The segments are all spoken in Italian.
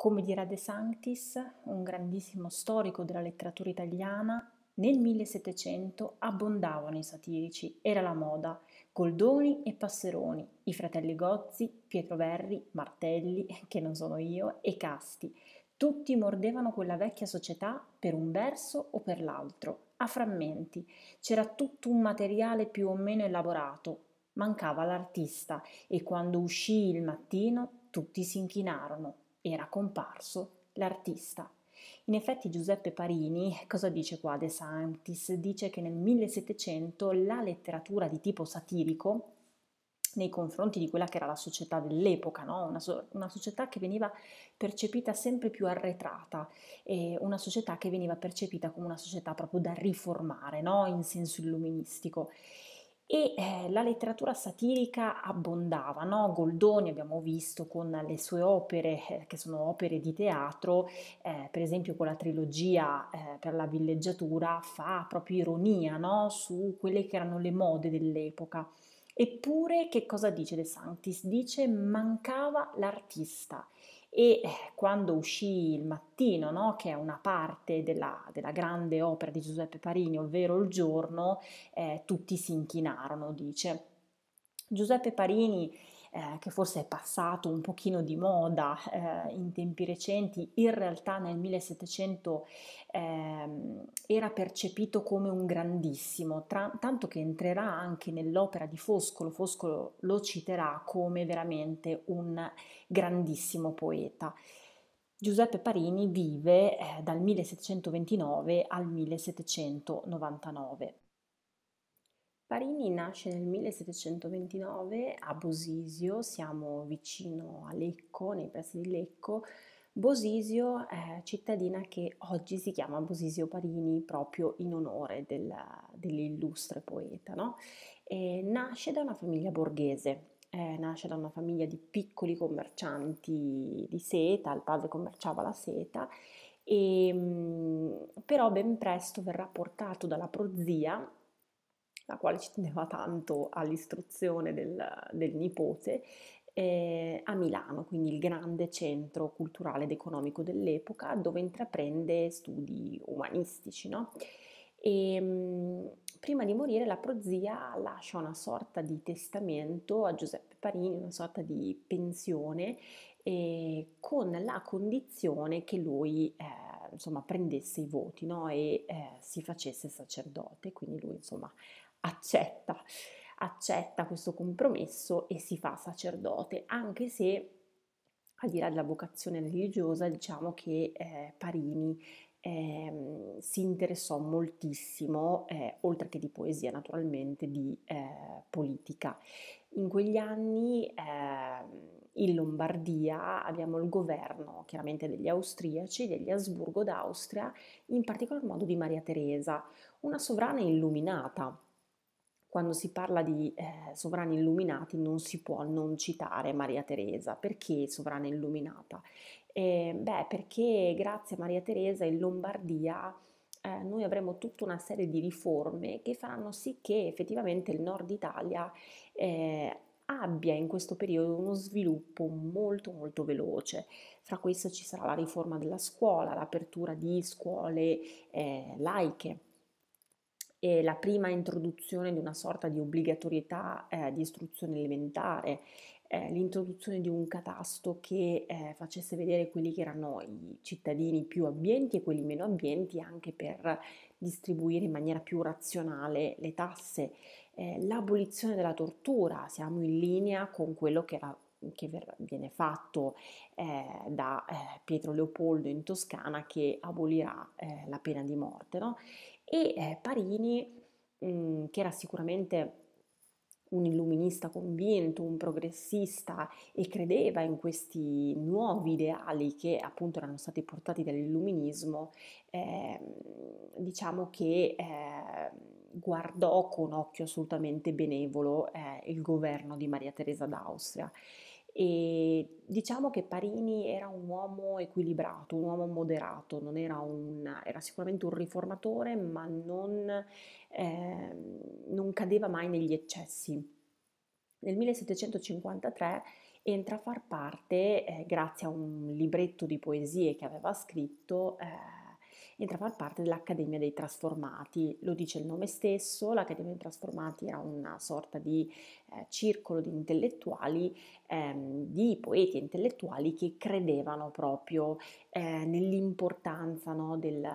Come dirà De Sanctis, un grandissimo storico della letteratura italiana, nel 1700 abbondavano i satirici, era la moda, Goldoni e Passeroni, i fratelli Gozzi, Pietro Verri, Martelli, che non sono io, e Casti. Tutti mordevano quella vecchia società per un verso o per l'altro, a frammenti. C'era tutto un materiale più o meno elaborato. Mancava l'artista e quando uscì il mattino tutti si inchinarono, era comparso l'artista. In effetti Giuseppe Parini cosa dice qua De Sanctis? Dice che nel 1700 la letteratura di tipo satirico nei confronti di quella che era la società dell'epoca, no? una, so- una, società che veniva percepita sempre più arretrata, una società che veniva percepita come una società proprio da riformare no? in senso illuministico e eh, la letteratura satirica abbondava, no? Goldoni abbiamo visto con le sue opere eh, che sono opere di teatro, eh, per esempio con la trilogia eh, per la villeggiatura fa proprio ironia no? su quelle che erano le mode dell'epoca. Eppure che cosa dice De Sanctis? Dice mancava l'artista e eh, quando uscì il mattino, no, che è una parte della, della, grande opera di Giuseppe Parini, ovvero il giorno, eh, tutti si inchinarono, dice. Giuseppe Parini eh, che forse è passato un pochino di moda eh, in tempi recenti, in realtà nel 1700 ehm, era percepito come un grandissimo, tra, tanto che entrerà anche nell'opera di Foscolo, Foscolo lo citerà come veramente un grandissimo poeta. Giuseppe Parini vive eh, dal 1729 al 1799. Parini nasce nel 1729 a Bosisio, siamo vicino a Lecco, nei pressi di Lecco. Bosisio è cittadina che oggi si chiama Bosisio Parini proprio in onore della, dell'illustre poeta. No? nasce da una famiglia borghese, eh, nasce da una famiglia di piccoli commercianti di seta, il padre commerciava la seta, e, mm, però ben presto verrà portato dalla prozia la quale ci teneva tanto all'istruzione del, del nipote, eh, a Milano, quindi il grande centro culturale ed economico dell'epoca, dove intraprende studi umanistici. No? E, mh, mm, prima di morire la prozia lascia una sorta di testamento a Giuseppe Parini, una sorta di pensione, eh, con la condizione che lui eh, insomma, prendesse i voti no? e eh, si facesse sacerdote, quindi lui insomma, accetta, accetta questo compromesso e si fa sacerdote, anche se al di là della vocazione religiosa, diciamo che eh, Parini eh, si interessò moltissimo, eh, oltre che di poesia naturalmente, di eh, politica. In quegli anni ehm, in Lombardia abbiamo il governo chiaramente degli austriaci, degli Asburgo d'Austria, in particolar modo di Maria Teresa, una sovrana illuminata quando si parla di eh, sovrani illuminati non si può non citare Maria Teresa. Perché sovrana illuminata? Eh, beh, perché grazie a Maria Teresa in Lombardia eh, noi avremo tutta una serie di riforme che faranno sì che effettivamente il nord Italia eh, abbia in questo periodo uno sviluppo molto molto veloce. Fra queste ci sarà la riforma della scuola, l'apertura di scuole eh, laiche eh, la prima introduzione di una sorta di obbligatorietà eh, di istruzione elementare, eh, l'introduzione di un catasto che eh, facesse vedere quelli che erano i cittadini più abbienti e quelli meno abbienti anche per distribuire in maniera più razionale le tasse, eh, l'abolizione della tortura, siamo in linea con quello che era che viene fatto eh, da eh, Pietro Leopoldo in Toscana che abolirà eh, la pena di morte. No? E eh, Parini, mh, mm, che era sicuramente un illuminista convinto, un progressista e credeva in questi nuovi ideali che appunto erano stati portati dall'illuminismo, eh, diciamo che eh, guardò con occhio assolutamente benevolo eh, il governo di Maria Teresa d'Austria e diciamo che Parini era un uomo equilibrato, un uomo moderato, era, un, era, sicuramente un riformatore ma non, eh, non cadeva mai negli eccessi. Nel 1753 entra a far parte, eh, grazie a un libretto di poesie che aveva scritto, eh, entra a far parte dell'Accademia dei Trasformati, lo dice il nome stesso, l'Accademia dei Trasformati era una sorta di eh, circolo di intellettuali, ehm, di poeti e intellettuali che credevano proprio eh, nell'importanza no, del,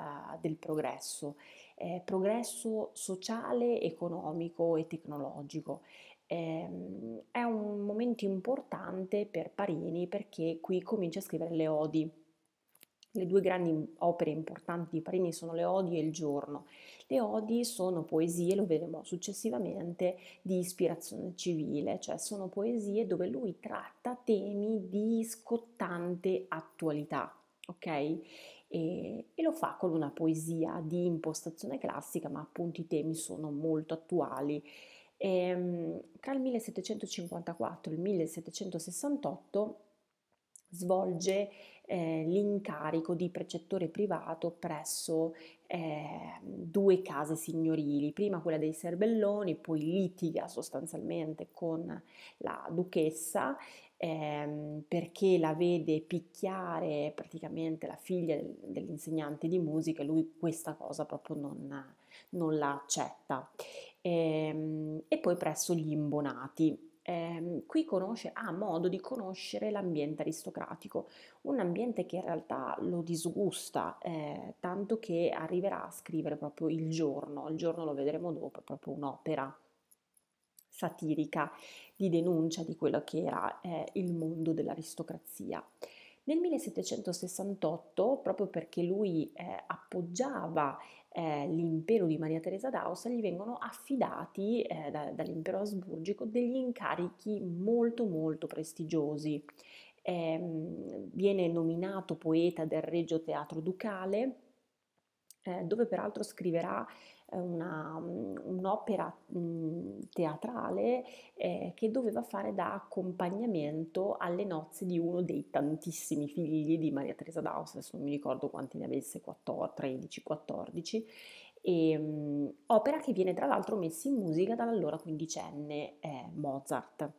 del progresso. Eh, progresso sociale, economico e tecnologico. Eh, è un momento importante per Parini perché qui comincia a scrivere le odi le due grandi opere importanti di Parini sono le Odi e il Giorno. Le Odi sono poesie, lo vedremo successivamente, di ispirazione civile, cioè sono poesie dove lui tratta temi di scottante attualità, ok? E, e lo fa con una poesia di impostazione classica, ma appunto i temi sono molto attuali. E, ehm, tra il 1754 e il 1768 svolge eh, l'incarico di precettore privato presso eh, due case signorili, prima quella dei Serbelloni, poi litiga sostanzialmente con la duchessa ehm, perché la vede picchiare praticamente la figlia del, dell'insegnante di musica e lui questa cosa proprio non, non la accetta. Ehm, e poi presso gli imbonati eh, qui conosce, ha modo di conoscere l'ambiente aristocratico, un ambiente che in realtà lo disgusta, eh, tanto che arriverà a scrivere proprio il giorno, il giorno lo vedremo dopo, è proprio un'opera satirica di denuncia di quello che era eh, il mondo dell'aristocrazia. Nel 1768, proprio perché lui eh, appoggiava eh, l'impero di Maria Teresa d'Aosta, gli vengono affidati eh, da, dall'impero asburgico degli incarichi molto molto prestigiosi. Eh, viene nominato poeta del Regio Teatro Ducale, eh, dove peraltro scriverà una, un'opera teatrale eh, che doveva fare da accompagnamento alle nozze di uno dei tantissimi figli di Maria Teresa d'Aus, adesso non mi ricordo quanti ne avesse, 14, 13, 14, e, mh, opera che viene tra l'altro messa in musica dall'allora quindicenne eh, Mozart.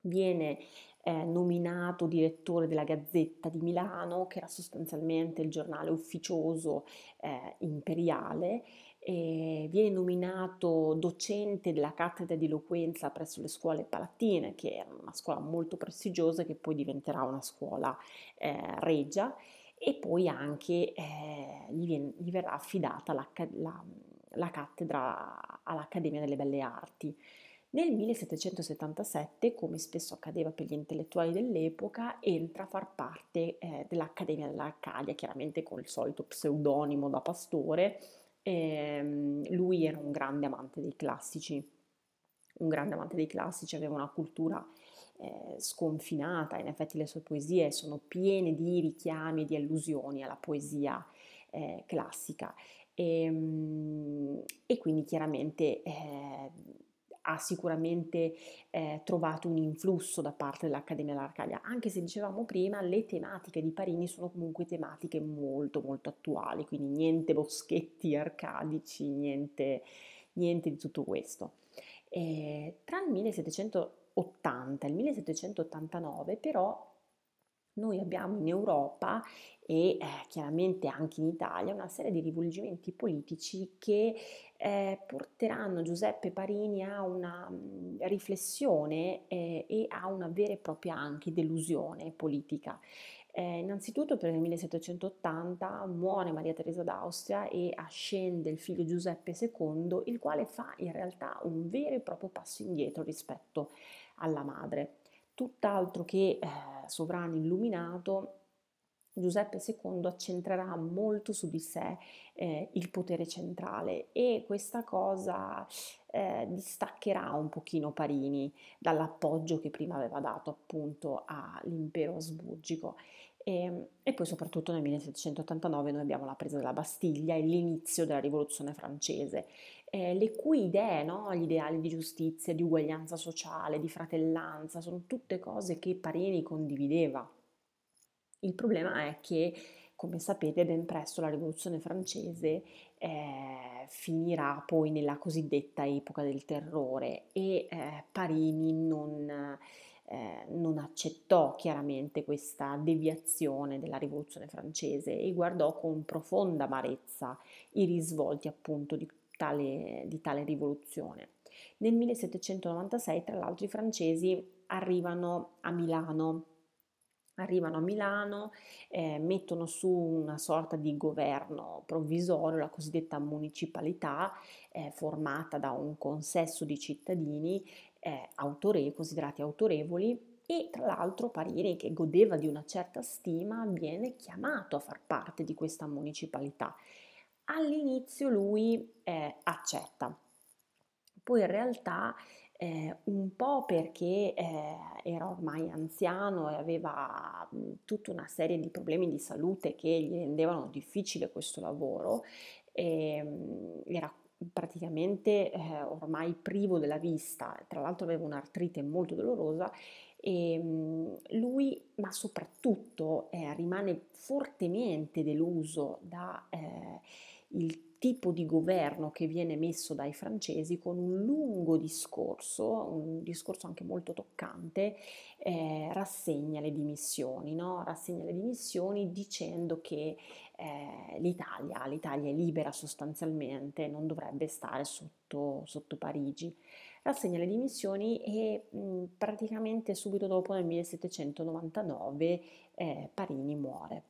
Viene eh, nominato direttore della Gazzetta di Milano, che era sostanzialmente il giornale ufficioso eh, imperiale, eh, viene nominato docente della cattedra di eloquenza presso le scuole palatine, che era una scuola molto prestigiosa che poi diventerà una scuola eh, regia, e poi anche eh, gli, viene, gli, verrà affidata la, la, la cattedra all'Accademia delle Belle Arti. Nel 1777, come spesso accadeva per gli intellettuali dell'epoca, entra a far parte eh, dell'Accademia dell'Arcadia, chiaramente con il solito pseudonimo da pastore, e ehm, lui era un grande amante dei classici, un grande amante dei classici, aveva una cultura eh, sconfinata, in effetti le sue poesie sono piene di richiami e di allusioni alla poesia eh, classica e, ehm, e, quindi chiaramente eh, ha sicuramente eh, trovato un influsso da parte dell'Accademia dell'Arcadia, anche se dicevamo prima le tematiche di Parini sono comunque tematiche molto molto attuali, quindi niente boschetti arcadici, niente, niente di tutto questo. E eh, tra il 1780 e il 1789 però noi abbiamo in Europa e eh, chiaramente anche in Italia una serie di rivolgimenti politici che eh, porteranno Giuseppe Parini a una mm, riflessione eh, e a una vera e propria anche delusione politica. Eh, innanzitutto per il 1780 muore Maria Teresa d'Austria e ascende il figlio Giuseppe II, il quale fa in realtà un vero e proprio passo indietro rispetto alla madre tutt'altro che eh, sovrano illuminato, Giuseppe II accentrerà molto su di sé eh, il potere centrale e questa cosa eh, distaccherà un pochino Parini dall'appoggio che prima aveva dato appunto all'impero asburgico e, ehm, e, poi soprattutto nel 1789 noi abbiamo la presa della Bastiglia e l'inizio della rivoluzione francese, eh, le cui idee, no? gli ideali di giustizia, di uguaglianza sociale, di fratellanza, sono tutte cose che Parini condivideva. Il problema è che, come sapete, ben presto la rivoluzione francese eh, finirà poi nella cosiddetta epoca del terrore e eh, Pareni non eh, non accettò chiaramente questa deviazione della rivoluzione francese e guardò con profonda amarezza i risvolti appunto di tale, di tale rivoluzione. Nel 1796 tra l'altro i francesi arrivano a Milano arrivano a Milano, eh, mettono su una sorta di governo provvisorio, la cosiddetta municipalità, eh, formata da un consesso di cittadini eh, autore- considerati autorevoli e tra l'altro Parini, che godeva di una certa stima, viene chiamato a far parte di questa municipalità. All'inizio lui eh, accetta, poi in realtà eh, un po' perché eh, era ormai anziano e aveva mh, tutta una serie di problemi di salute che gli rendevano difficile questo lavoro, e, ehm, mh, era praticamente eh, ormai privo della vista, tra l'altro aveva un'artrite molto dolorosa e ehm, lui, ma soprattutto eh, rimane fortemente deluso da, eh, il tipo di governo che viene messo dai francesi con un lungo discorso, un discorso anche molto toccante, eh, rassegna le dimissioni, no? rassegna le dimissioni dicendo che eh, l'Italia, l'Italia è libera sostanzialmente, non dovrebbe stare sotto, sotto Parigi. Rassegna le dimissioni e mh, praticamente subito dopo, nel 1799, eh, Parini muore.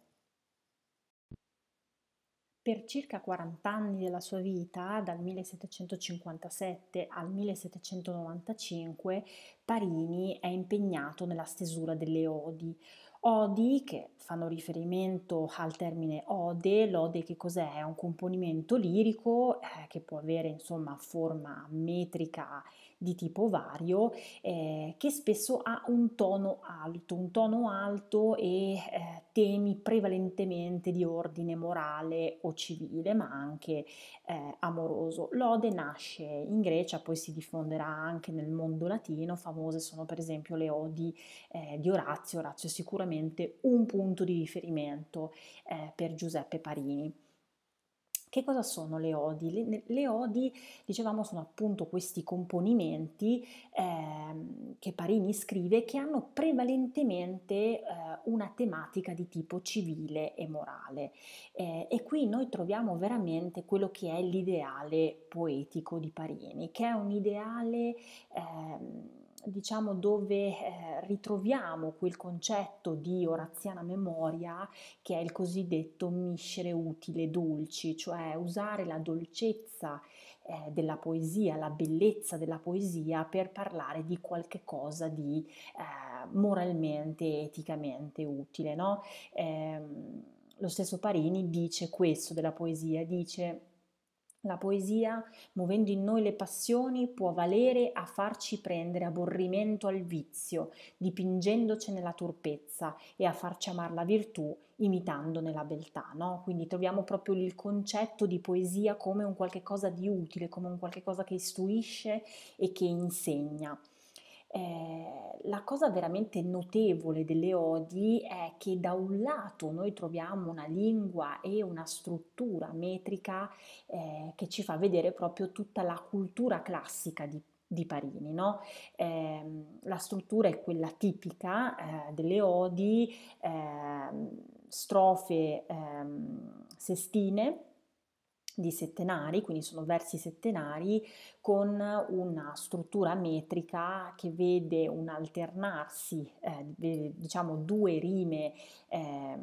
Per circa 40 anni della sua vita, dal 1757 al 1795, Parini è impegnato nella stesura delle odi. Odi che fanno riferimento al termine ode, l'ode che cos'è? È un componimento lirico eh, che può avere insomma forma metrica di tipo vario eh, che spesso ha un tono alto, un tono alto e eh, temi prevalentemente di ordine morale o civile, ma anche eh, amoroso. L'ode nasce in Grecia, poi si diffonderà anche nel mondo latino, famose sono per esempio le odi eh, di Orazio, Orazio è sicuramente un punto di riferimento eh, per Giuseppe Parini. Che cosa sono le odi? Le, le odi, dicevamo, sono appunto questi componimenti eh, che Parini scrive che hanno prevalentemente eh, una tematica di tipo civile e morale. Eh, e qui noi troviamo veramente quello che è l'ideale poetico di Parini, che è un ideale ehm, diciamo dove eh, ritroviamo quel concetto di oraziana memoria che è il cosiddetto miscere utile dolci, cioè usare la dolcezza eh, della poesia, la bellezza della poesia per parlare di qualche cosa di eh, moralmente, eticamente utile. No? Ehm, lo stesso Parini dice questo della poesia, dice la poesia, muovendo in noi le passioni, può valere a farci prendere aborrimento al vizio, dipingendocene la turpezza e a farci amare la virtù, imitandone la beltà. No? Quindi troviamo proprio il concetto di poesia come un qualche cosa di utile, come un qualche cosa che istruisce e che insegna. Eh, la cosa veramente notevole delle odi è che da un lato noi troviamo una lingua e una struttura metrica eh, che ci fa vedere proprio tutta la cultura classica di di Parini. No? Eh, la struttura è quella tipica eh, delle odi, eh, strofe ehm, sestine, di settenari, quindi sono versi settenari, con una struttura metrica che vede un alternarsi, eh, diciamo due rime eh,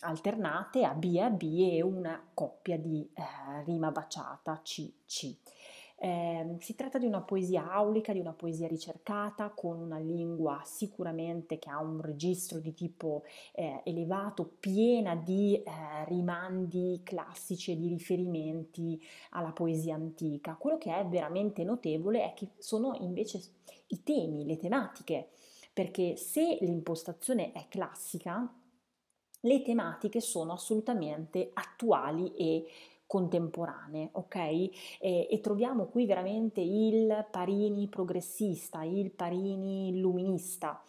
alternate a B a B e una coppia di eh, rima baciata C, CC. Ehm, si tratta di una poesia aulica, di una poesia ricercata, con una lingua sicuramente che ha un registro di tipo eh, elevato, piena di eh, rimandi classici e di riferimenti alla poesia antica. Quello che è veramente notevole è che sono invece i temi, le tematiche, perché se l'impostazione è classica, le tematiche sono assolutamente attuali e contemporanee, ok? E, e troviamo qui veramente il Parini progressista, il Parini illuminista.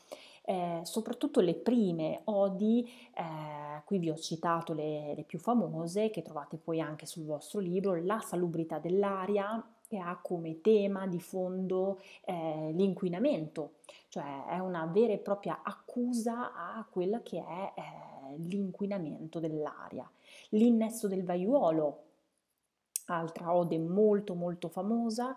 Eh, soprattutto le prime odi, eh, qui vi ho citato le, le, più famose, che trovate poi anche sul vostro libro, La salubrità dell'aria, che ha come tema di fondo eh, l'inquinamento, cioè è una vera e propria accusa a quello che è eh, l'inquinamento dell'aria. L'innesto del vaiuolo, altra ode molto molto famosa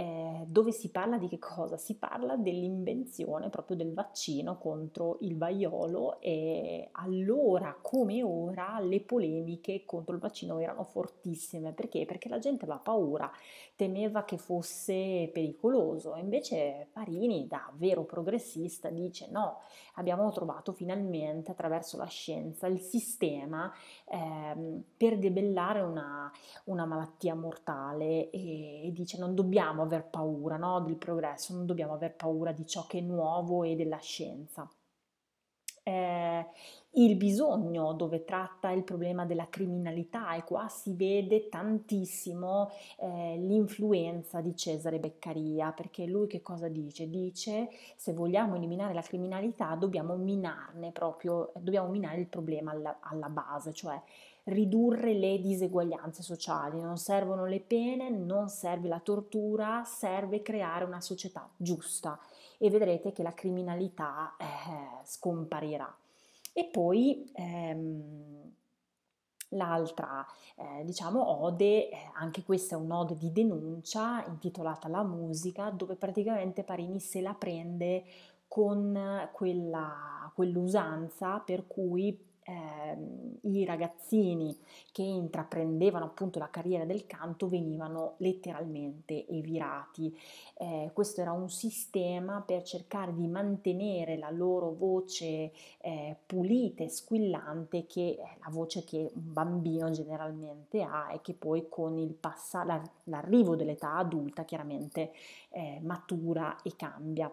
eh, dove si parla di che cosa? Si parla dell'invenzione proprio del vaccino contro il vaiolo e allora come ora le polemiche contro il vaccino erano fortissime perché? Perché la gente aveva paura, temeva che fosse pericoloso, invece Parini, da vero progressista, dice no, abbiamo trovato finalmente attraverso la scienza il sistema ehm, per debellare una, una, malattia mortale e, e dice non dobbiamo aver paura no, del progresso, non dobbiamo aver paura di ciò che è nuovo e della scienza. Eh, il bisogno, dove tratta il problema della criminalità e qua si vede tantissimo eh, l'influenza di Cesare Beccaria, perché lui che cosa dice? Dice se vogliamo eliminare la criminalità dobbiamo minarne proprio, dobbiamo minare il problema alla, alla base, cioè ridurre le diseguaglianze sociali, non servono le pene, non serve la tortura, serve creare una società giusta e vedrete che la criminalità eh, scomparirà. E poi ehm, l'altra, eh, diciamo, ode, eh, anche questa è un'ode di denuncia intitolata La musica, dove praticamente Parini se la prende con quella, quell'usanza per cui ehm, i ragazzini che intraprendevano appunto la carriera del canto venivano letteralmente evirati. Eh, questo era un sistema per cercare di mantenere la loro voce eh, pulita e squillante che è eh, la voce che un bambino generalmente ha e che poi con il passa- l'arrivo dell'età adulta chiaramente eh, matura e cambia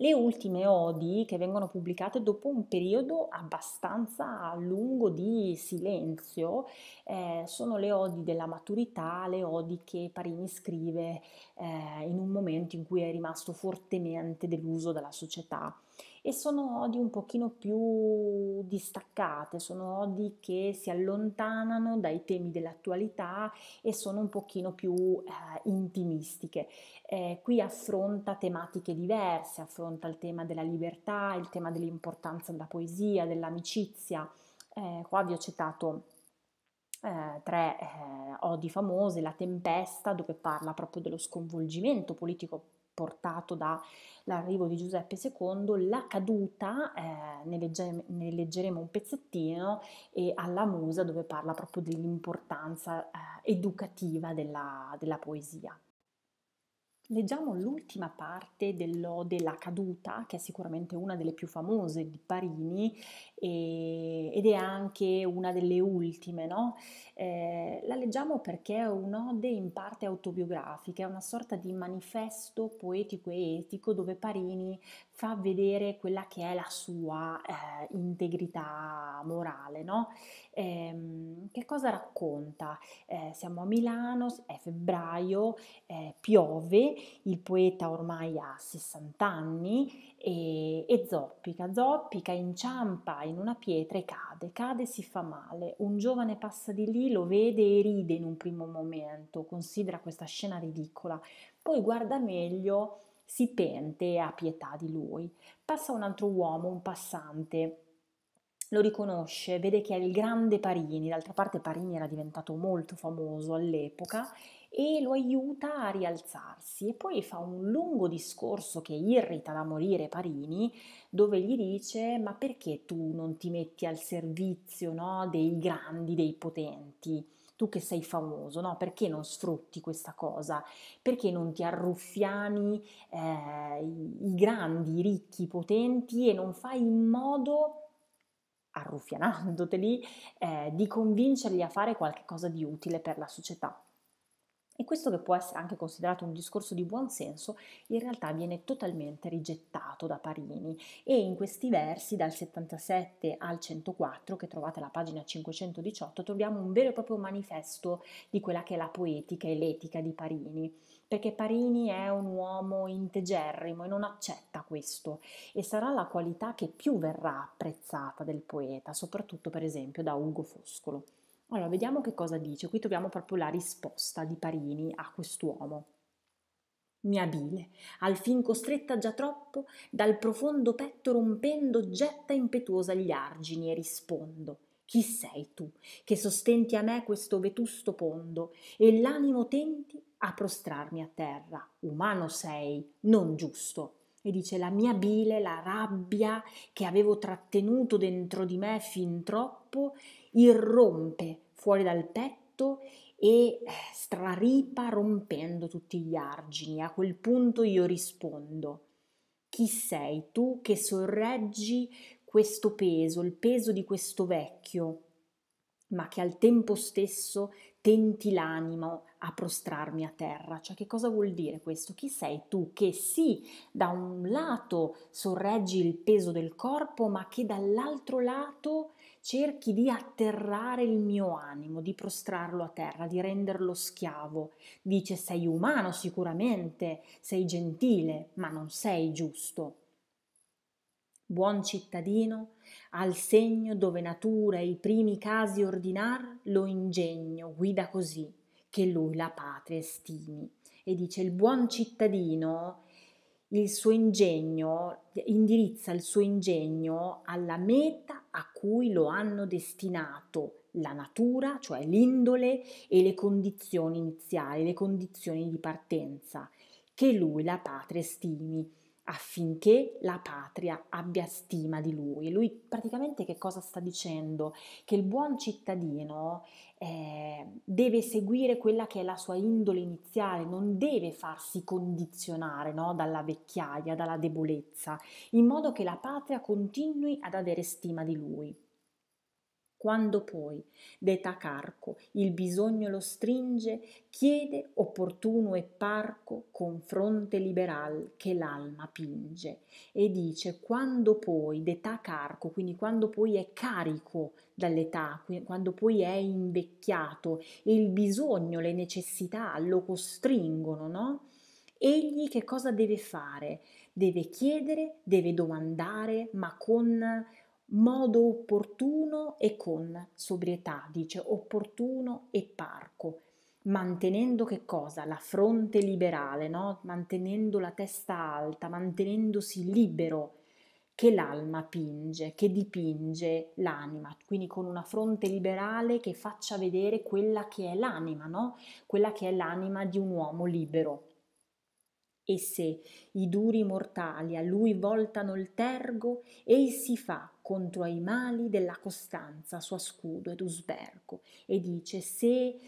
le ultime odi che vengono pubblicate dopo un periodo abbastanza lungo di silenzio eh, sono le odi della maturità, le odi che Parini scrive eh, in un momento in cui è rimasto fortemente deluso dalla società e sono odi un pochino più distaccate, sono odi che si allontanano dai temi dell'attualità e sono un pochino più eh, intimistiche. Eh, qui affronta tematiche diverse, affronta il tema della libertà, il tema dell'importanza della poesia, dell'amicizia. Eh, qua vi ho citato eh, tre eh, odi famose, La tempesta, dove parla proprio dello sconvolgimento politico portato dall'arrivo di Giuseppe II, la caduta, eh, ne, legge, ne, leggeremo un pezzettino, e alla Musa dove parla proprio dell'importanza eh, educativa della, della poesia. Leggiamo l'ultima parte dell'Ode La caduta, che è sicuramente una delle più famose di Parini e, ed è anche una delle ultime, no? eh, la leggiamo perché è un'ode in parte autobiografica, è una sorta di manifesto poetico e etico dove Parini fa vedere quella che è la sua eh, integrità morale, no? ehm, che cosa racconta? Eh, siamo a Milano, è febbraio, eh, piove, il poeta ormai ha 60 anni e, e zoppica, zoppica, inciampa in una pietra e cade, cade e si fa male. Un giovane passa di lì, lo vede e ride in un primo momento, considera questa scena ridicola, poi guarda meglio si pente e ha pietà di lui. Passa un altro uomo, un passante, lo riconosce, vede che è il grande Parini, d'altra parte Parini era diventato molto famoso all'epoca e lo aiuta a rialzarsi e poi fa un lungo discorso che irrita da morire Parini dove gli dice ma perché tu non ti metti al servizio no, dei grandi, dei potenti? tu che sei famoso, no? Perché non sfrutti questa cosa? Perché non ti arruffiani eh, i grandi, i ricchi, i potenti e non fai in modo arruffianandoteli, eh, di convincerli a fare qualcosa di utile per la società. E questo che può essere anche considerato un discorso di buon senso, in realtà viene totalmente rigettato da Parini e in questi versi dal 77 al 104, che trovate alla pagina 518, troviamo un vero e proprio manifesto di quella che è la poetica e l'etica di Parini, perché Parini è un uomo integerrimo e non accetta questo e sarà la qualità che più verrà apprezzata del poeta, soprattutto per esempio da Ugo Foscolo. Allora, vediamo che cosa dice. Qui troviamo proprio la risposta di Parini a quest'uomo. Mia bile, al fin costretta già troppo, dal profondo petto rompendo, getta impetuosa gli argini e rispondo. Chi sei tu che sostenti a me questo vetusto pondo e l'animo tenti a prostrarmi a terra? Umano sei, non giusto. E dice la mia bile, la rabbia che avevo trattenuto dentro di me fin troppo irrompe fuori dal petto e eh, straripa rompendo tutti gli argini. A quel punto io rispondo, chi sei tu che sorreggi questo peso, il peso di questo vecchio, ma che al tempo stesso tenti l'animo a prostrarmi a terra. Cioè che cosa vuol dire questo? Chi sei tu che sì, da un lato sorreggi il peso del corpo, ma che dall'altro lato cerchi di atterrare il mio animo, di prostrarlo a terra, di renderlo schiavo. Dice sei umano sicuramente, sei gentile, ma non sei giusto. Buon cittadino, al segno dove natura e i primi casi ordinar, lo ingegno guida così, che lui la patria estimi. E dice il buon cittadino il suo ingegno, indirizza il suo ingegno alla meta a cui lo hanno destinato la natura, cioè l'indole e le condizioni iniziali, le condizioni di partenza che lui la patria stimi affinché la patria abbia stima di lui. Lui praticamente che cosa sta dicendo? Che il buon cittadino eh, deve seguire quella che è la sua indole iniziale, non deve farsi condizionare no? dalla vecchiaia, dalla debolezza, in modo che la patria continui ad avere stima di lui. Quando poi, d'età carco, il bisogno lo stringe, chiede opportuno e parco con fronte liberal che l'alma pinge. E dice, quando poi, d'età carco, quindi quando poi è carico dall'età, quando poi è invecchiato e il bisogno, le necessità lo costringono, no? Egli che cosa deve fare? Deve chiedere, deve domandare, ma con modo opportuno e con sobrietà, dice opportuno e parco, mantenendo che cosa? La fronte liberale, no? mantenendo la testa alta, mantenendosi libero che l'alma pinge, che dipinge l'anima, quindi con una fronte liberale che faccia vedere quella che è l'anima, no? quella che è l'anima di un uomo libero. E se i duri mortali a lui voltano il tergo, ei si fa contro ai mali della costanza sua scudo ed usbergo, e dice se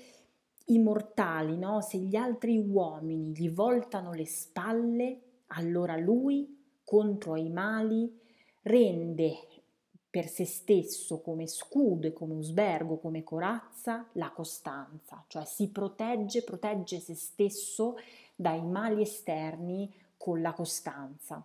i mortali, no, se gli altri uomini gli voltano le spalle, allora lui contro ai mali rende per se stesso come scudo e come usbergo, come corazza, la costanza, cioè si protegge, protegge se stesso dai mali esterni con la costanza.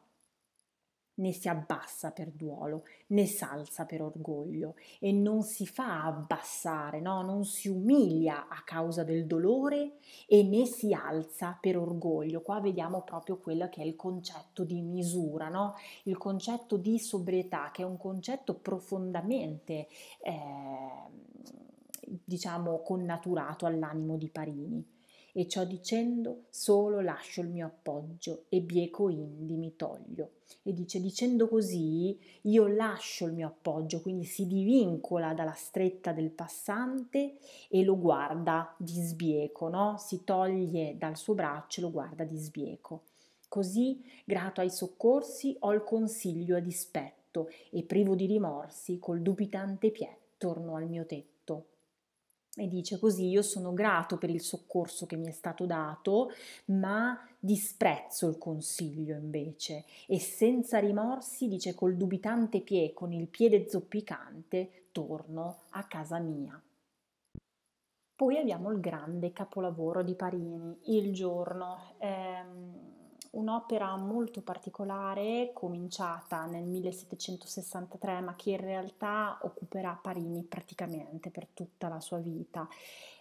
Né si abbassa per duolo, né s'alza per orgoglio e non si fa abbassare, no? non si umilia a causa del dolore e né si alza per orgoglio. Qua vediamo proprio quello che è il concetto di misura, no? il concetto di sobrietà, che è un concetto profondamente eh, diciamo connaturato all'animo di Parini e ciò dicendo solo lascio il mio appoggio e bieco indi mi toglio. E dice dicendo così io lascio il mio appoggio, quindi si divincola dalla stretta del passante e lo guarda di sbieco, no? si toglie dal suo braccio e lo guarda di sbieco. Così, grato ai soccorsi, ho il consiglio a dispetto e privo di rimorsi, col dubitante piede torno al mio tetto. E dice così, io sono grato per il soccorso che mi è stato dato, ma disprezzo il consiglio invece. E senza rimorsi, dice, col dubitante pie con il piede zoppicante, torno a casa mia. Poi abbiamo il grande capolavoro di Parini, Il giorno. Ehm, un'opera molto particolare cominciata nel 1763 ma che in realtà occuperà Parini praticamente per tutta la sua vita.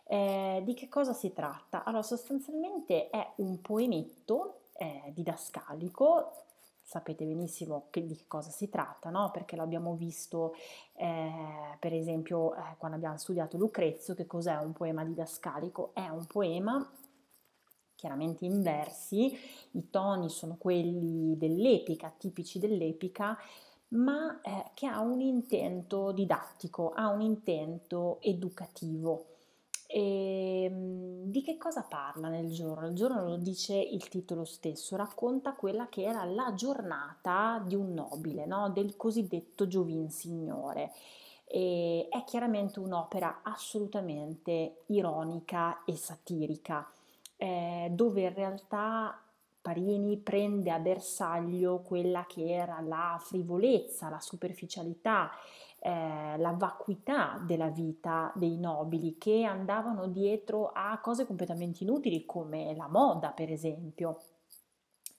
Eh, di che cosa si tratta? Allora, sostanzialmente è un poemetto eh, didascalico sapete benissimo che, di che cosa si tratta, no? perché l'abbiamo visto eh, per esempio eh, quando abbiamo studiato Lucrezio, che cos'è un poema didascalico? È un poema chiaramente inversi, i toni sono quelli dell'epica, tipici dell'epica, ma eh, che ha un intento didattico, ha un intento educativo. E, ehm, di che cosa parla nel giorno? Il giorno lo dice il titolo stesso, racconta quella che era la giornata di un nobile, no? del cosiddetto Giovin Signore. E è chiaramente un'opera assolutamente ironica e satirica eh, dove in realtà Parini prende a bersaglio quella che era la frivolezza, la superficialità, eh, la vacuità della vita dei nobili che andavano dietro a cose completamente inutili come la moda, per esempio.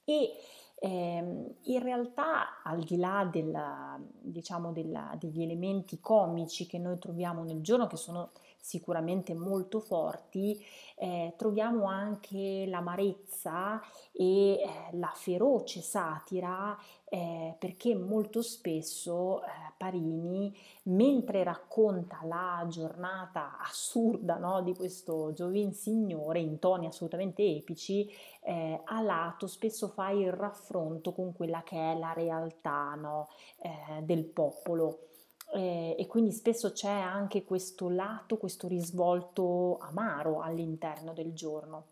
E eh, in realtà, al di là della, diciamo della, degli elementi comici che noi troviamo nel giorno, che sono sicuramente molto forti, eh, troviamo anche l'amarezza e eh, la feroce satira eh, perché molto spesso eh, Parini, mentre racconta la giornata assurda no, di questo giovin signore in toni assolutamente epici, eh, a lato spesso fa il raffronto con quella che è la realtà no, eh, del popolo eh, e quindi spesso c'è anche questo lato, questo risvolto amaro all'interno del giorno.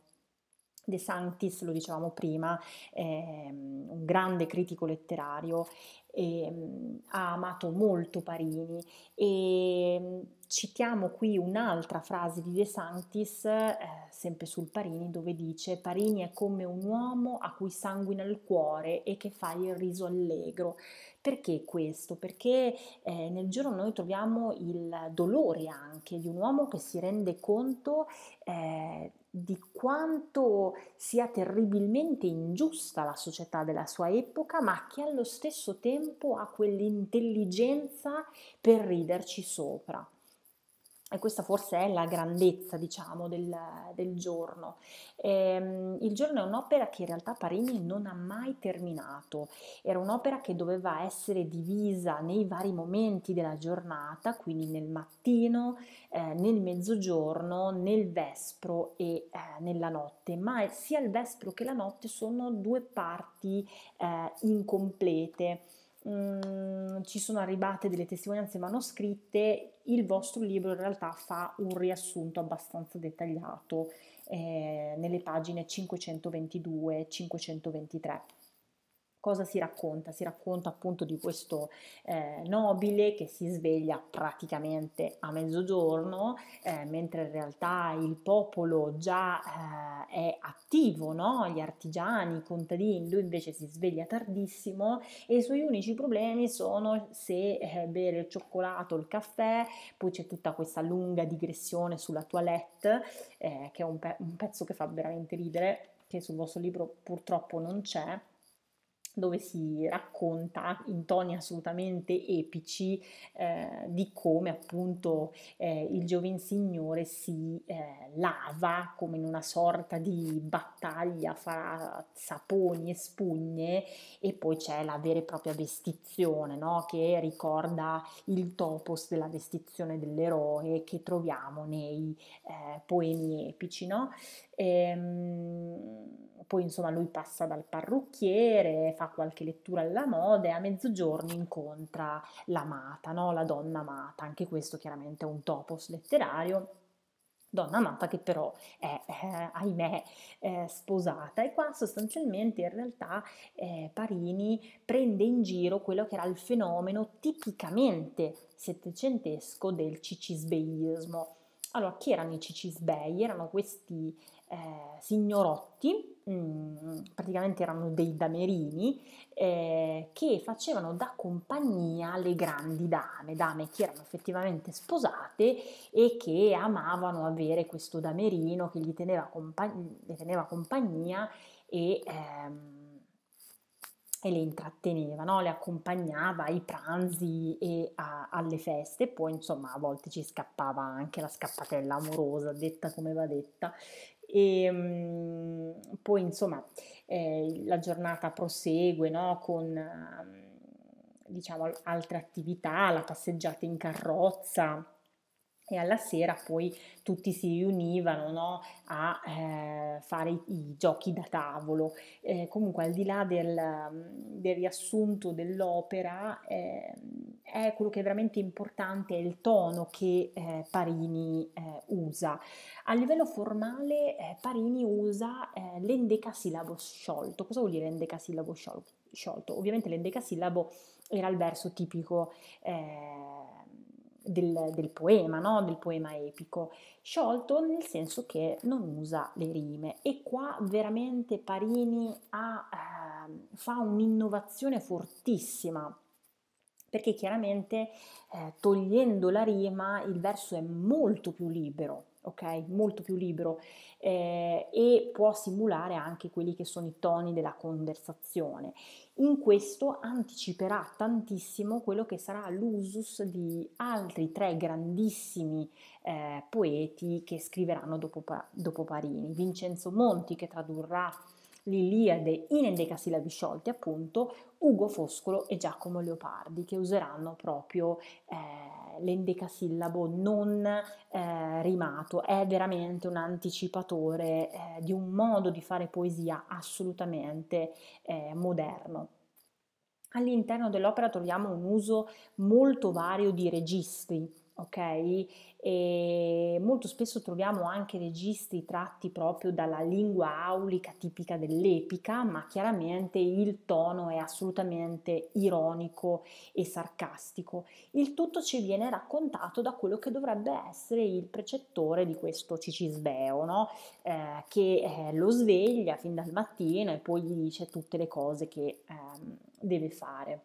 De Sanctis, lo dicevamo prima, è ehm, un grande critico letterario, eh, ha amato molto Parini e ehm, citiamo qui un'altra frase di De Sanctis, eh, sempre sul Parini, dove dice Parini è come un uomo a cui sanguina il cuore e che fa il riso allegro. Perché questo? Perché eh, nel giorno noi troviamo il dolore anche di un uomo che si rende conto eh, di quanto sia terribilmente ingiusta la società della sua epoca, ma che allo stesso tempo ha quell'intelligenza per riderci sopra e questa forse è la grandezza, diciamo, del, del giorno. Ehm, il giorno è un'opera che in realtà Parini non ha mai terminato, era un'opera che doveva essere divisa nei vari momenti della giornata, quindi nel mattino, eh, nel mezzogiorno, nel vespro e eh, nella notte, ma sia il vespro che la notte sono due parti eh, incomplete. Mm, ci sono arrivate delle testimonianze manoscritte, il vostro libro in realtà fa un riassunto abbastanza dettagliato eh, nelle pagine 522-523 cosa si racconta? Si racconta appunto di questo eh, nobile che si sveglia praticamente a mezzogiorno, eh, mentre in realtà il popolo già eh, è attivo, no? gli artigiani, i contadini, lui invece si sveglia tardissimo e i suoi unici problemi sono se eh, bere il cioccolato, il caffè, poi c'è tutta questa lunga digressione sulla toilette, eh, che è un, pe- un pezzo che fa veramente ridere, che sul vostro libro purtroppo non c'è dove si racconta in toni assolutamente epici eh, di come appunto eh, il giovane signore si eh, lava come in una sorta di battaglia fra saponi e spugne e poi c'è la vera e propria vestizione no? che ricorda il topos della vestizione dell'eroe che troviamo nei eh, poemi epici. No? Ehm, poi insomma lui passa dal parrucchiere, fa qualche lettura alla moda e a mezzogiorno incontra l'amata, no? la donna amata, anche questo chiaramente è un topos letterario. Donna amata che però è, eh, ahimè, eh, sposata e qua sostanzialmente in realtà eh, Parini prende in giro quello che era il fenomeno tipicamente settecentesco del cicisbeismo. Allora, chi erano i cicisbei? Erano questi eh, signorotti, mh, mm, praticamente erano dei damerini, eh, che facevano da compagnia alle grandi dame, dame che erano effettivamente sposate e che amavano avere questo damerino che gli teneva, compagn- gli teneva compagnia e... Ehm, e le intratteneva, no? le accompagnava ai pranzi e a, alle feste, poi insomma a volte ci scappava anche la scappatella amorosa, detta come va detta, e, mm, poi insomma eh, la giornata prosegue no? con ehm, diciamo, altre attività, la passeggiata in carrozza e alla sera poi tutti si riunivano no, a eh, fare i, i, giochi da tavolo. Eh, comunque al di là del, mm, del riassunto dell'opera eh, è quello che è veramente importante è il tono che eh, Parini eh, usa. A livello formale eh, Parini usa l'endecasillabo sciolto. Cosa vuol dire endecasillabo sciolto? Ovviamente l'endecasillabo era il verso tipico eh, del, del poema, no? del poema epico, sciolto nel senso che non usa le rime e qua veramente Parini ha, eh, fa un'innovazione fortissima perché chiaramente eh, togliendo la rima il verso è molto più libero, ok? Molto più libero eh, e può simulare anche quelli che sono i toni della conversazione. In questo anticiperà tantissimo quello che sarà l'usus di altri tre grandissimi eh, poeti che scriveranno dopo, dopo Parini, Vincenzo Monti che tradurrà l'Iliade in endecasillabi sciolti, appunto, Ugo Foscolo e Giacomo Leopardi, che useranno proprio eh, l'endecasillabo non eh, rimato. È veramente un anticipatore eh, di un modo di fare poesia assolutamente eh, moderno. All'interno dell'opera troviamo un uso molto vario di registri, ok? e molto spesso troviamo anche registi tratti proprio dalla lingua aulica tipica dell'epica, ma chiaramente il tono è assolutamente ironico e sarcastico. Il tutto ci viene raccontato da quello che dovrebbe essere il precettore di questo cicisbeo, no? eh, che eh, lo sveglia fin dal mattino e poi gli dice tutte le cose che ehm, deve fare.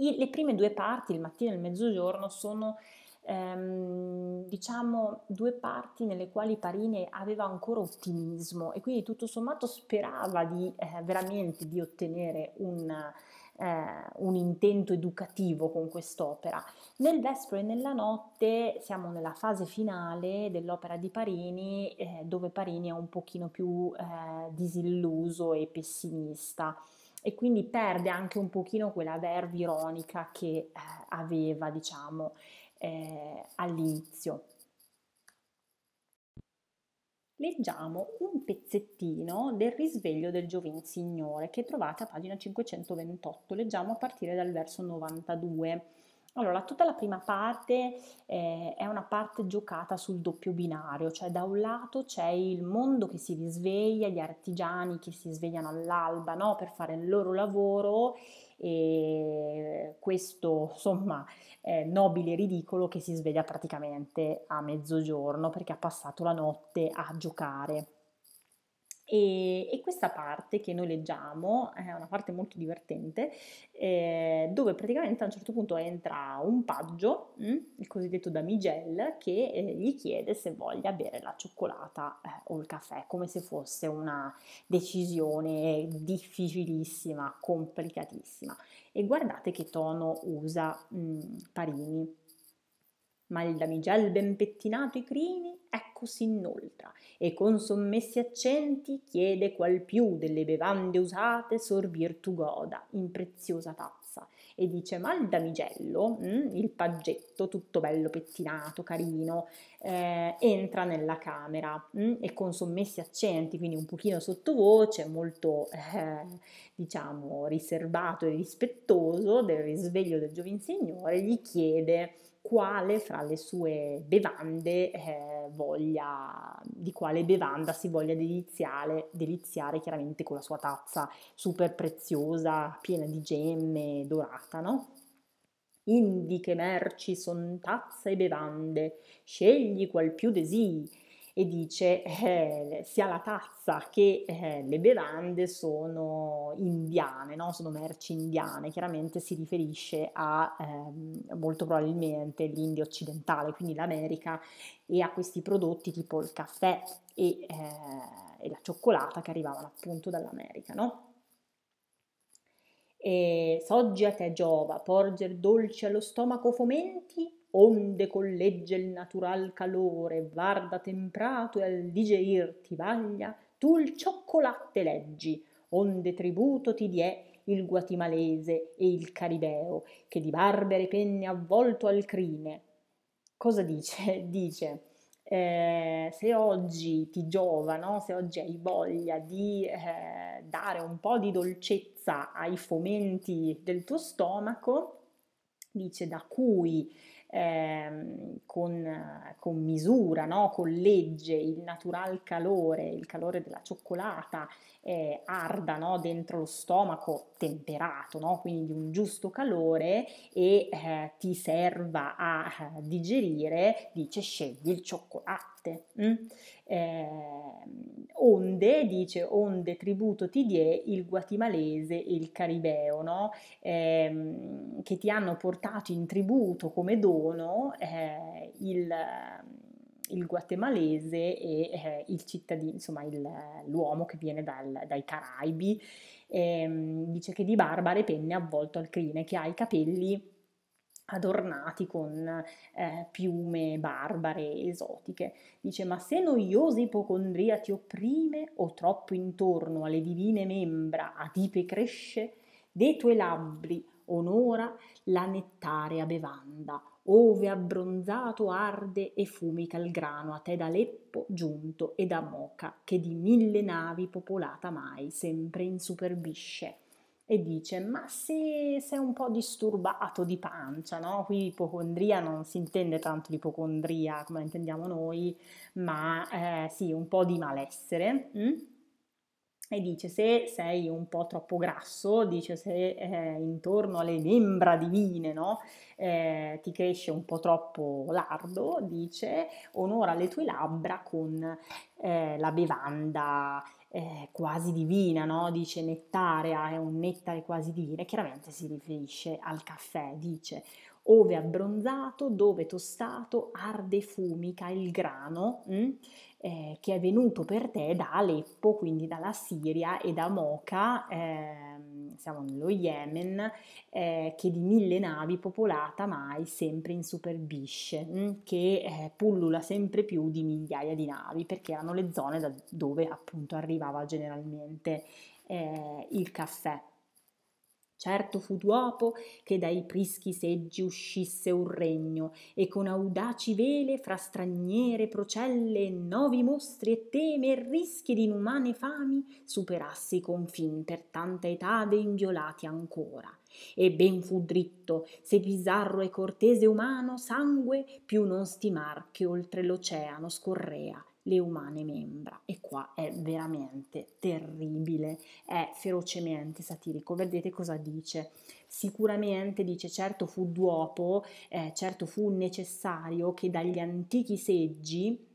I, le prime due parti, il mattino e il mezzogiorno, sono ehm, diciamo due parti nelle quali Parini aveva ancora ottimismo e quindi tutto sommato sperava di eh, veramente di ottenere un, eh, un intento educativo con quest'opera. Nel vespro e nella notte siamo nella fase finale dell'opera di Parini eh, dove Parini è un pochino più eh, disilluso e pessimista e quindi perde anche un pochino quella verve ironica che eh, aveva, diciamo eh, all'inizio. Leggiamo un pezzettino del risveglio del Giovin Signore che trovate a pagina 528, leggiamo a partire dal verso 92. Allora, tutta la prima parte eh, è una parte giocata sul doppio binario, cioè da un lato c'è il mondo che si risveglia, gli artigiani che si svegliano all'alba no? per fare il loro lavoro e questo insomma nobile ridicolo che si sveglia praticamente a mezzogiorno perché ha passato la notte a giocare e, e, questa parte che noi leggiamo è una parte molto divertente, eh, dove praticamente a un certo punto entra un paggio, mh, mm, il cosiddetto damigel, che eh, gli chiede se voglia bere la cioccolata eh, o il caffè, come se fosse una decisione difficilissima, complicatissima. E guardate che tono usa mh, mm, Parini ma il damigel ben pettinato i crini, ecco si s'inoltra, e con sommessi accenti chiede qual più delle bevande usate sorbir tu goda in preziosa tazza. E dice, ma il damigello, mh, mm, il paggetto, tutto bello pettinato, carino, eh, entra nella camera mh, mm, e con sommessi accenti, quindi un pochino sottovoce, molto, eh, diciamo, riservato e rispettoso del risveglio del giovin signore, gli chiede quale fra le sue bevande eh, voglia, di quale bevanda si voglia deliziare, deliziare chiaramente con la sua tazza super preziosa, piena di gemme, dorata, no? Indi che merci son tazza e bevande, scegli qual più desii, e dice eh, sia la tazza che eh, le bevande sono indiane, no? sono merci indiane, chiaramente si riferisce a eh, molto probabilmente l'India occidentale, quindi l'America e a questi prodotti tipo il caffè e, eh, e la cioccolata che arrivavano appunto dall'America. No? E soggia te giova, porger dolci allo stomaco fomenti onde collegge il natural calore, varda temprato e al digerir ti vaglia, tu il cioccolatte leggi, onde tributo ti die il guatimalese e il caribeo, che di barbere penne avvolto al crine. Cosa dice? Dice, eh, se oggi ti giova, no? se oggi hai voglia di eh, dare un po' di dolcezza ai fomenti del tuo stomaco, dice da cui ehm, con, con, misura, no? con legge, il natural calore, il calore della cioccolata eh, arda no? dentro lo stomaco temperato, no? quindi di un giusto calore e eh, ti serva a eh, digerire, dice scegli il cioccolato parte. Mm? Eh, onde, dice onde tributo ti die il guatimalese e il caribeo, no? eh, che ti hanno portato in tributo come dono eh, il, il, guatemalese e eh, il cittadino, insomma il, l'uomo che viene dal, dai Caraibi. Ehm, dice che di barbare penne avvolto al crine, che ha i capelli adornati con eh, piume barbare esotiche. Dice, ma se noiosa ipocondria ti opprime o troppo intorno alle divine membra a tipe cresce, de tuoi labbri onora la nettarea bevanda, ove abbronzato arde e fumica il grano a te da Leppo giunto e da Moca, che di mille navi popolata mai sempre insuperbisce e dice ma se sei un po' disturbato di pancia, no? qui ipocondria non si intende tanto l'ipocondria come la intendiamo noi, ma eh, sì, un po' di malessere. Mh? Mm? e dice se sei un po' troppo grasso, dice se eh, intorno alle membra divine no? eh, ti cresce un po' troppo lardo, dice onora le tue labbra con eh, la bevanda eh, quasi divina, no? dice nettarea, è un nettare quasi divina, chiaramente si riferisce al caffè, dice ove abbronzato, dove tostato, arde fumica il grano, mh? Mm? eh, che è venuto per te da Aleppo, quindi dalla Siria e da Moca, eh, siamo nello Yemen, eh, che di mille navi popolata mai sempre in superbisce, mh, mm, che eh, pullula sempre più di migliaia di navi, perché erano le zone da dove appunto arrivava generalmente eh, il caffè. Certo fu duopo che dai prischi seggi uscisse un regno, e con audaci vele fra straniere procelle e novi mostri e teme e rischi di inumane fami superasse i confin per tanta etade inviolati ancora. E ben fu dritto, se Pisarro e cortese umano sangue più non stimar che oltre l'oceano scorrea, le umane membra. E qua è veramente terribile, è ferocemente satirico. Vedete cosa dice? Sicuramente dice certo fu duopo, eh, certo fu necessario che dagli antichi seggi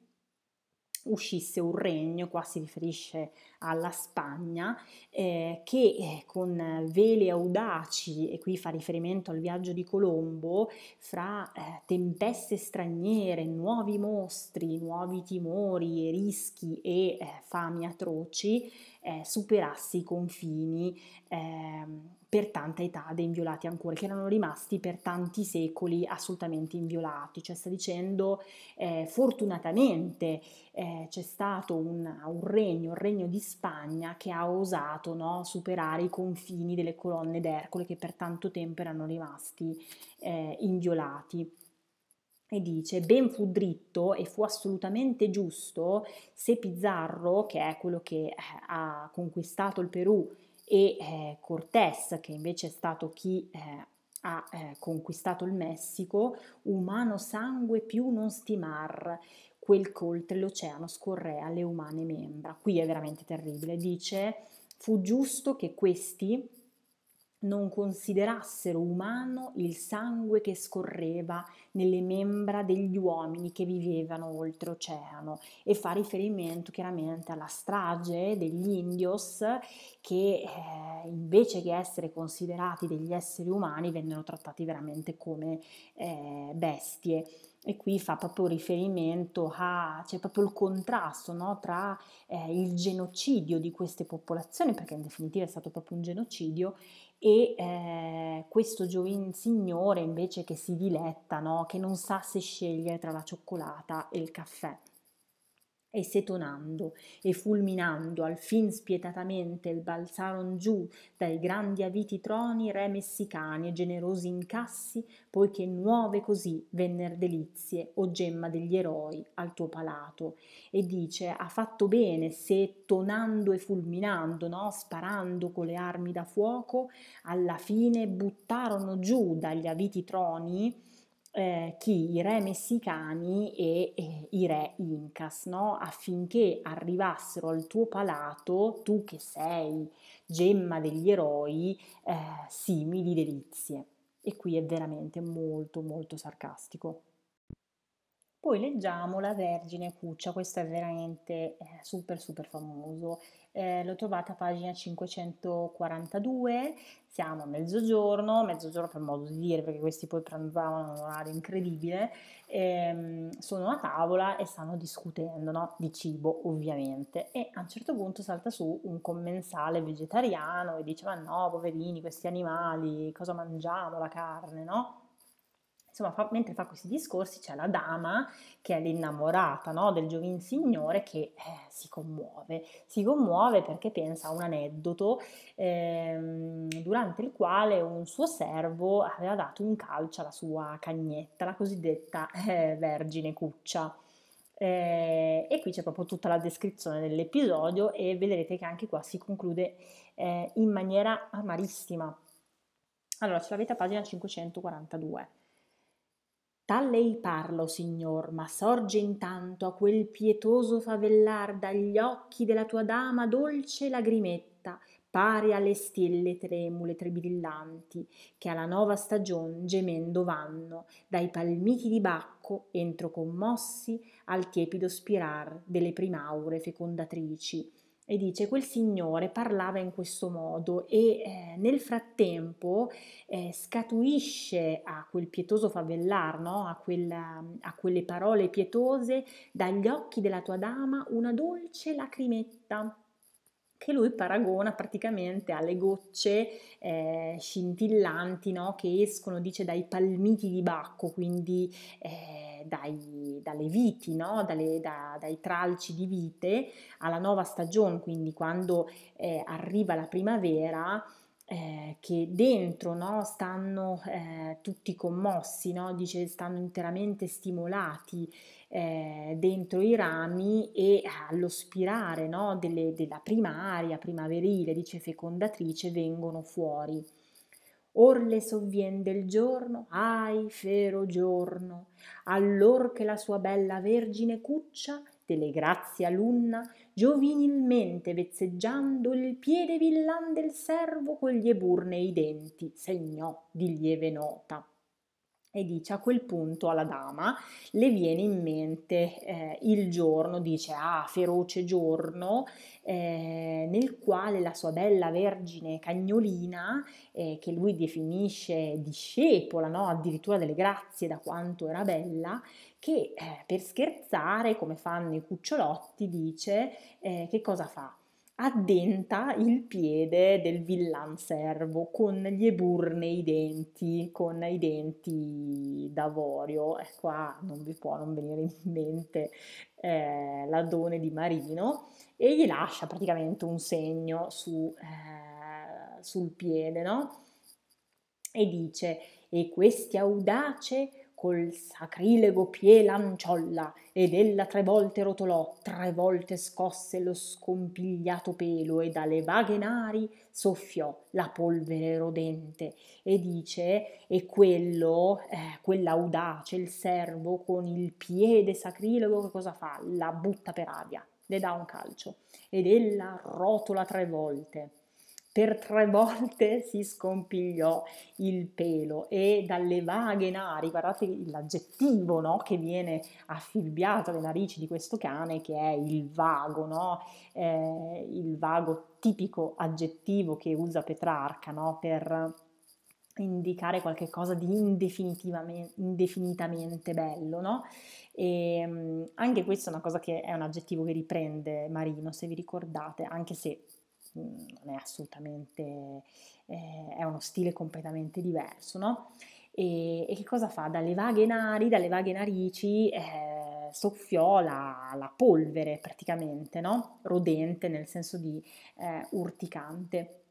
uscisse un regno, qua si riferisce alla Spagna, eh, che eh, con vele audaci, e qui fa riferimento al viaggio di Colombo, fra eh, tempeste straniere, nuovi mostri, nuovi timori e rischi e eh, fami atroci, eh, superasse i confini eh, per tanta età dei inviolati ancora, che erano rimasti per tanti secoli assolutamente inviolati. Cioè sta dicendo, eh, fortunatamente eh, c'è stato un, un, regno, il regno di Spagna, che ha osato no, superare i confini delle colonne d'Ercole che per tanto tempo erano rimasti eh, inviolati e dice ben fu dritto e fu assolutamente giusto se Pizarro, che è quello che eh, ha conquistato il Perù, e eh, Cortés, che invece è stato chi eh, ha eh, conquistato il Messico, umano sangue più non stimar, quel coltre l'oceano scorrea le umane membra. Qui è veramente terribile, dice fu giusto che questi non considerassero umano il sangue che scorreva nelle membra degli uomini che vivevano oltreoceano e fa riferimento chiaramente alla strage degli indios che eh, invece che essere considerati degli esseri umani vennero trattati veramente come eh, bestie e qui fa proprio riferimento a, c'è proprio il contrasto no, tra eh, il genocidio di queste popolazioni, perché in definitiva è stato proprio un genocidio, e eh, questo giovin signore invece che si diletta, no? che non sa se scegliere tra la cioccolata e il caffè e setonando e fulminando al fin spietatamente il balzaron giù dai grandi aviti troni re messicani e generosi incassi poiché nuove così venner delizie o gemma degli eroi al tuo palato e dice ha fatto bene se tonando e fulminando no sparando con le armi da fuoco alla fine buttarono giù dagli aviti troni eh, chi? I re messicani e, e i re incas, no? affinché arrivassero al tuo palato, tu che sei gemma degli eroi, eh, simili delizie. E qui è veramente molto molto sarcastico. Poi leggiamo La Vergine Cuccia, questo è veramente eh, super super famoso eh, lo trovate a pagina 542, siamo a mezzogiorno, mezzogiorno per modo di dire perché questi poi pranzavano a un orario incredibile, ehm, sono a tavola e stanno discutendo no? di cibo ovviamente e a un certo punto salta su un commensale vegetariano e dice ma no poverini questi animali cosa mangiamo la carne no? Insomma, fa, mentre fa questi discorsi c'è la dama che è l'innamorata no, del giovin signore che eh, si commuove, si commuove perché pensa a un aneddoto ehm, durante il quale un suo servo aveva dato un calcio alla sua cagnetta, la cosiddetta eh, vergine cuccia. Eh, e qui c'è proprio tutta la descrizione dell'episodio e vedrete che anche qua si conclude eh, in maniera amarissima. Allora, ce l'avete a pagina 542 tal lei parlo signor ma sorge intanto a quel pietoso favellar dagli occhi della tua dama dolce lagrimetta pari alle stelle tremule trebillanti che alla la nova stagion gemendo vanno dai palmiti di bacco entro commossi al tiepido spirar delle primaure fecondatrici e dice, quel signore parlava in questo modo e eh, nel frattempo eh, scatuisce a quel pietoso favellar, no? a, quella, a quelle parole pietose, dagli occhi della tua dama una dolce lacrimetta che lui paragona praticamente alle gocce eh, scintillanti no? che escono, dice, dai palmiti di Bacco, quindi eh, dai, dalle viti, no? Dalle, da, dai tralci di vite alla nuova stagione, quindi quando eh, arriva la primavera eh, che dentro no, stanno eh, tutti commossi, no? dice stanno interamente stimolati eh, dentro i rami e allo spirare no, delle, della primaria, primaverile, dice fecondatrice, vengono fuori. Or le sovvien del giorno, ai fero giorno, allor che la sua bella vergine cuccia, delle grazie alunna, giovinilmente vezzeggiando il piede villan del servo con gli eburnei denti segnò di lieve nota e dice a quel punto alla dama le viene in mente eh, il giorno, dice ah feroce giorno eh, nel quale la sua bella vergine cagnolina eh, che lui definisce discepola no? addirittura delle grazie da quanto era bella che eh, per scherzare come fanno i cucciolotti dice eh, che cosa fa? addenta il piede del villan servo con gli eburnei denti, con i denti d'avorio. E eh, qua non vi può non venire in mente eh, l'adone di Marino e gli lascia praticamente un segno su, eh, sul piede, no? E dice, e questi audace col sacrilego pie lanciolla ed ella tre volte rotolò, tre volte scosse lo scompigliato pelo e dalle vaghe nari soffiò la polvere rodente. E dice, e quello, eh, quell'audace, il servo con il piede sacrilego che cosa fa? La butta per aria, le dà un calcio ed ella rotola tre volte. Per tre volte si scompigliò il pelo e dalle vaghe nari, guardate l'aggettivo no? che viene affibbiato alle narici di questo cane, che è il vago, no? eh, il vago tipico aggettivo che usa Petrarca no? per indicare qualcosa di indefinitamente bello, no? E ehm, anche questo è una cosa che è un aggettivo che riprende Marino, se vi ricordate, anche se non è assolutamente, eh, è uno stile completamente diverso, no? E, e, che cosa fa? Dalle vaghe nari, dalle vaghe narici eh, soffiò la, la, polvere praticamente, no? Rodente nel senso di eh, urticante.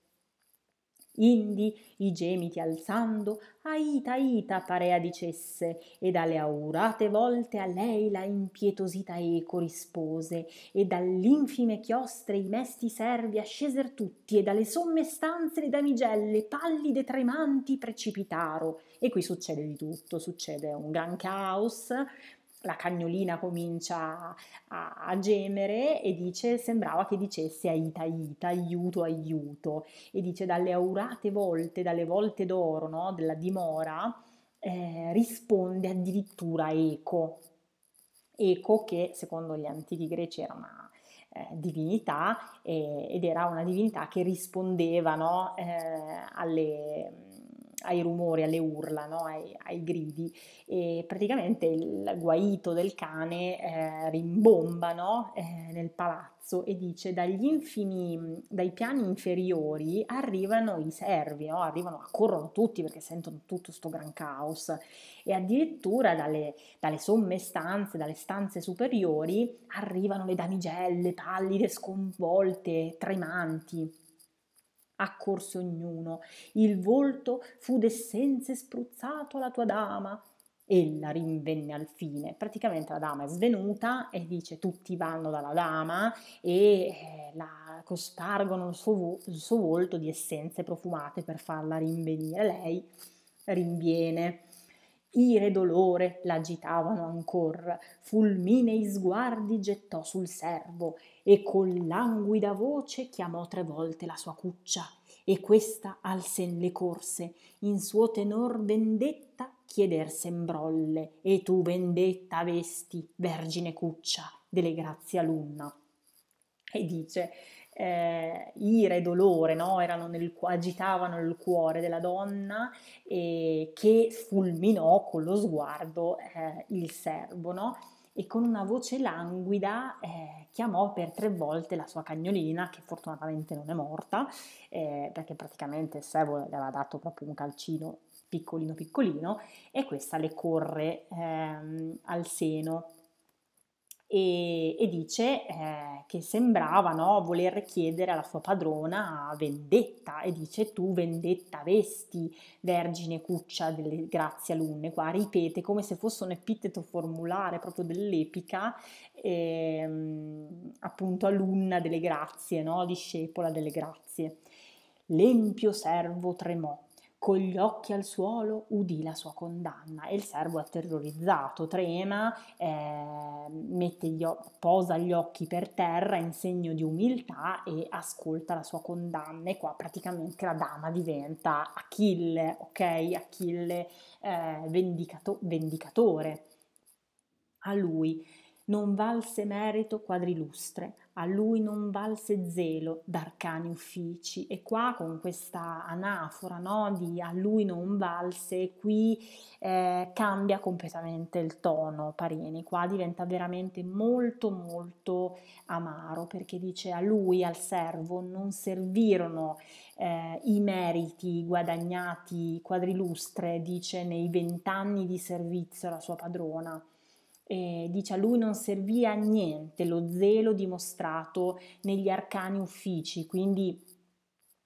Indi i gemiti alzando, Aita, Aita parea dicesse, e dalle aurate volte a lei la impietosita eco rispose, e dall'infime chiostre i mesti servi asceser tutti, e dalle somme stanze le damigelle pallide tremanti precipitaro. E qui succede di tutto, succede un gran caos, la cagnolina comincia a, a, gemere e dice sembrava che dicesse aita aita aiuto aiuto e dice dalle aurate volte dalle volte d'oro no, della dimora eh, risponde addirittura eco eco che secondo gli antichi greci era una eh, divinità eh, ed era una divinità che rispondeva no, eh, alle ai rumori, alle urla, no? ai, ai, gridi e praticamente il guaito del cane eh, rimbomba no? eh, nel palazzo e dice dagli infimi, dai piani inferiori arrivano i servi, no? arrivano, accorrono tutti perché sentono tutto questo gran caos e addirittura dalle, dalle somme stanze, dalle stanze superiori arrivano le damigelle pallide, sconvolte, tremanti accorse ognuno. Il volto fu d'essenze spruzzato alla tua dama. Ella rinvenne al fine. Praticamente la dama è svenuta e dice tutti vanno dalla dama e eh, la cospargono il suo, il suo volto di essenze profumate per farla rinvenire. Lei rinviene Ire e dolore l'agitavano ancor, fulminei sguardi gettò sul servo e con languida voce chiamò tre volte la sua cuccia e questa al sen le corse, in suo tenor vendetta chieder sembrolle e tu vendetta avesti, vergine cuccia, delle grazie alunna. E dice eh, ira e dolore, no? nel, agitavano il cuore della donna eh, che fulminò con lo sguardo eh, il servo no? e con una voce languida eh, chiamò per tre volte la sua cagnolina, che fortunatamente non è morta, eh, perché praticamente il servo le aveva dato proprio un calcino piccolino piccolino e questa le corre ehm, al seno e, e dice eh, che sembrava no, voler chiedere alla sua padrona vendetta e dice tu vendetta vesti, vergine cuccia delle grazie alunne, qua ripete come se fosse un epiteto formulare proprio dell'epica, eh, appunto alunna delle grazie, no, discepola delle grazie. L'empio servo tremò con gli occhi al suolo, udì la sua condanna e il servo è terrorizzato, trema, eh, gli o- posa gli occhi per terra in segno di umiltà e ascolta la sua condanna e qua praticamente la dama diventa Achille, ok? Achille eh, vendicato- vendicatore a lui non valse merito quadrilustre, a lui non valse zelo d'arcani uffici. E qua con questa anafora no, di a lui non valse, qui eh, cambia completamente il tono Parini, qua diventa veramente molto molto amaro perché dice a lui, al servo, non servirono eh, i meriti guadagnati quadrilustre, dice nei vent'anni di servizio alla sua padrona eh, dice a lui non servì a niente lo zelo dimostrato negli arcani uffici, quindi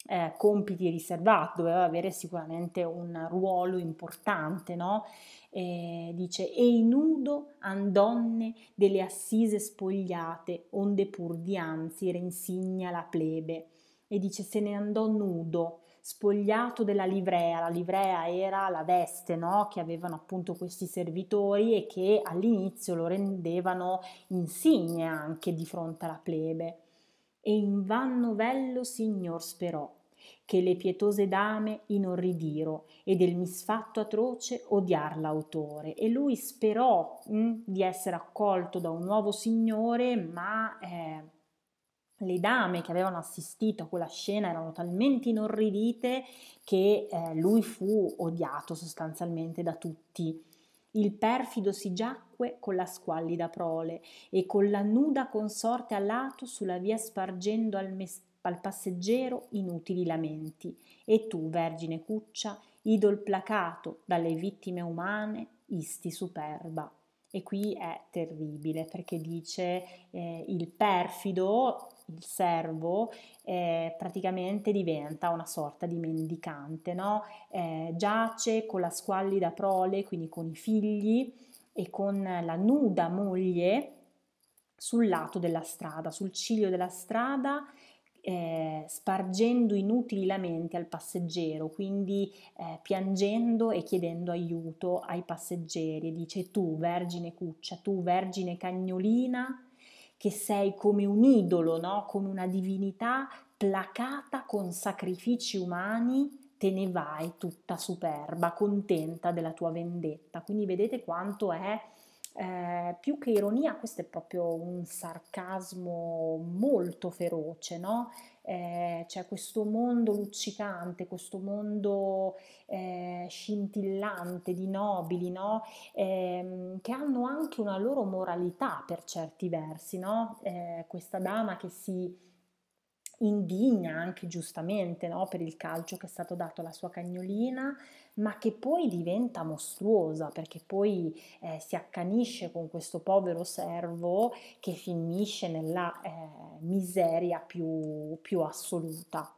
eh, compiti riservati, doveva avere sicuramente un ruolo importante, no? Eh, dice, e nudo andonne delle assise spogliate, onde pur dianzi rensigna la plebe, e dice se ne andò nudo, spogliato della livrea, la livrea era la veste no? che avevano appunto questi servitori e che all'inizio lo rendevano insigne anche di fronte alla plebe. E in vanno vello signor sperò, che le pietose dame inorridiro e del misfatto atroce odiar l'autore. E lui sperò mh, hm, di essere accolto da un nuovo signore, ma... Eh, le dame che avevano assistito a quella scena erano talmente inorridite che eh, lui fu odiato sostanzialmente da tutti. Il perfido si giacque con la squallida prole e con la nuda consorte a lato sulla via spargendo al, mes- al passeggero inutili lamenti. E tu, vergine cuccia, idol placato dalle vittime umane, isti superba. E qui è terribile perché dice eh, il perfido il servo eh, praticamente diventa una sorta di mendicante, no? eh, giace con la squallida prole, quindi con i figli e con la nuda moglie sul lato della strada, sul ciglio della strada, eh, spargendo inutili lamenti al passeggero, quindi eh, piangendo e chiedendo aiuto ai passeggeri. E dice tu, vergine cuccia, tu, vergine cagnolina, che sei come un idolo, no? come una divinità placata con sacrifici umani, te ne vai tutta superba, contenta della tua vendetta. Quindi vedete quanto è eh, più che ironia, questo è proprio un sarcasmo molto feroce, no? Eh, cioè questo mondo luccicante, questo mondo eh, scintillante di nobili, no? eh, che hanno anche una loro moralità per certi versi, no? Eh, questa dama che si indigna anche giustamente no? per il calcio che è stato dato alla sua cagnolina, ma che poi diventa mostruosa perché poi eh, si accanisce con questo povero servo che finisce nella eh, miseria più, più assoluta.